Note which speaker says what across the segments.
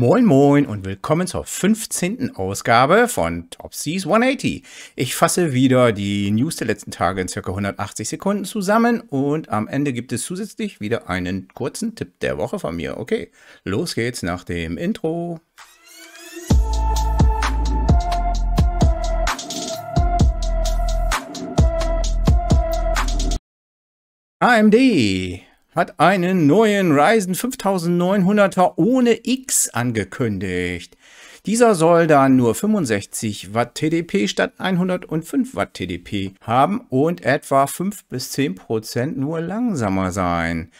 Speaker 1: Moin Moin und willkommen zur 15. Ausgabe von Top Seas 180. Ich fasse wieder die News der letzten Tage in ca. 180 Sekunden zusammen und am Ende gibt es zusätzlich wieder einen kurzen Tipp der Woche von mir. Okay, los geht's nach dem Intro. AMD hat einen neuen Ryzen 5900er ohne X angekündigt. Dieser soll dann nur 65 Watt TDP statt 105 Watt TDP haben und etwa 5 bis 10 Prozent nur langsamer sein.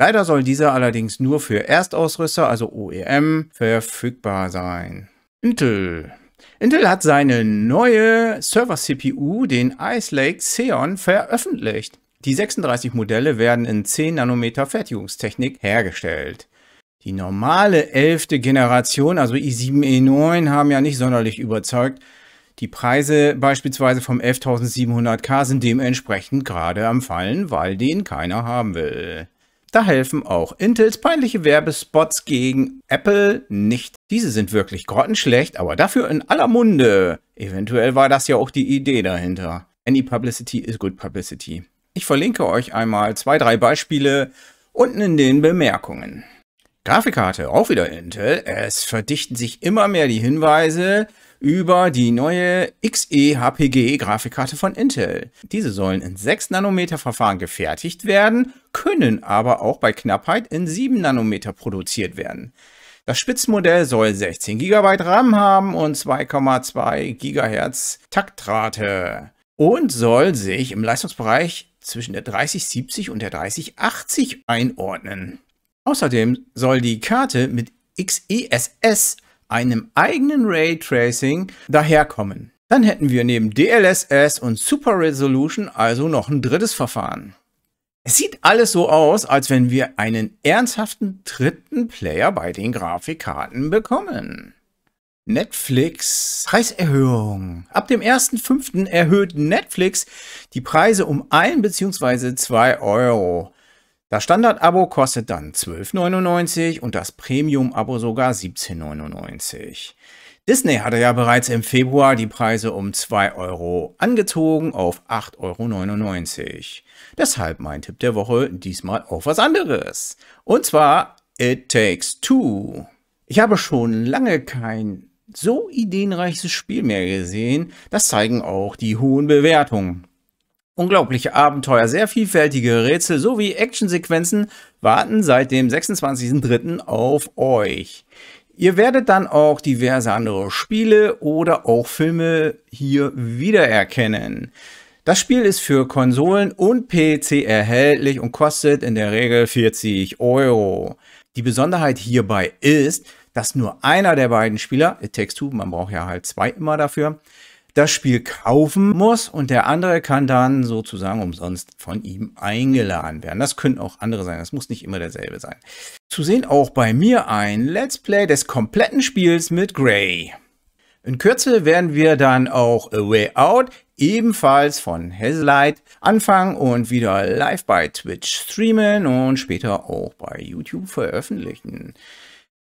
Speaker 1: Leider soll dieser allerdings nur für Erstausrüster, also OEM, verfügbar sein. Intel Intel hat seine neue Server-CPU, den Ice Lake Xeon, veröffentlicht. Die 36 Modelle werden in 10 Nanometer Fertigungstechnik hergestellt. Die normale 11. Generation, also i7, e9, haben ja nicht sonderlich überzeugt. Die Preise beispielsweise vom 11700K sind dementsprechend gerade am Fallen, weil den keiner haben will. Da helfen auch Intels peinliche Werbespots gegen Apple nicht. Diese sind wirklich grottenschlecht, aber dafür in aller Munde. Eventuell war das ja auch die Idee dahinter. Any publicity is good publicity. Ich verlinke euch einmal zwei, drei Beispiele unten in den Bemerkungen. Grafikkarte, auch wieder Intel. Es verdichten sich immer mehr die Hinweise über die neue XE-HPG-Grafikkarte von Intel. Diese sollen in 6-Nanometer-Verfahren gefertigt werden, können aber auch bei Knappheit in 7-Nanometer produziert werden. Das Spitzenmodell soll 16 GB RAM haben und 2,2 GHz Taktrate und soll sich im Leistungsbereich zwischen der 3070 und der 3080 einordnen. Außerdem soll die Karte mit XESS, einem eigenen Raytracing, daherkommen. Dann hätten wir neben DLSS und Super Resolution also noch ein drittes Verfahren. Es sieht alles so aus, als wenn wir einen ernsthaften dritten Player bei den Grafikkarten bekommen. Netflix Preiserhöhung. Ab dem 1.5. erhöht Netflix die Preise um 1 bzw. 2 Euro. Das Standard-Abo kostet dann 12,99 und das Premium-Abo sogar 17,99. Disney hatte ja bereits im Februar die Preise um 2 Euro angezogen auf 8,99 Euro. Deshalb mein Tipp der Woche diesmal auf was anderes. Und zwar It Takes Two. Ich habe schon lange kein so ideenreiches Spiel mehr gesehen. Das zeigen auch die hohen Bewertungen. Unglaubliche Abenteuer, sehr vielfältige Rätsel sowie Actionsequenzen warten seit dem 26.03. auf euch. Ihr werdet dann auch diverse andere Spiele oder auch Filme hier wiedererkennen. Das Spiel ist für Konsolen und PC erhältlich und kostet in der Regel 40 Euro. Die Besonderheit hierbei ist, dass nur einer der beiden Spieler, it takes two, man braucht ja halt zwei immer dafür, das Spiel kaufen muss und der andere kann dann sozusagen umsonst von ihm eingeladen werden. Das können auch andere sein, das muss nicht immer derselbe sein. Zu sehen auch bei mir ein Let's Play des kompletten Spiels mit Gray. In Kürze werden wir dann auch A Way Out, ebenfalls von Hazelight anfangen und wieder live bei Twitch streamen und später auch bei YouTube veröffentlichen.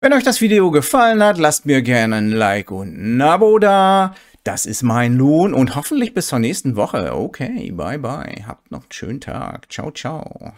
Speaker 1: Wenn euch das Video gefallen hat, lasst mir gerne ein Like und ein Abo da. Das ist mein Lohn und hoffentlich bis zur nächsten Woche. Okay, bye bye. Habt noch einen schönen Tag. Ciao, ciao.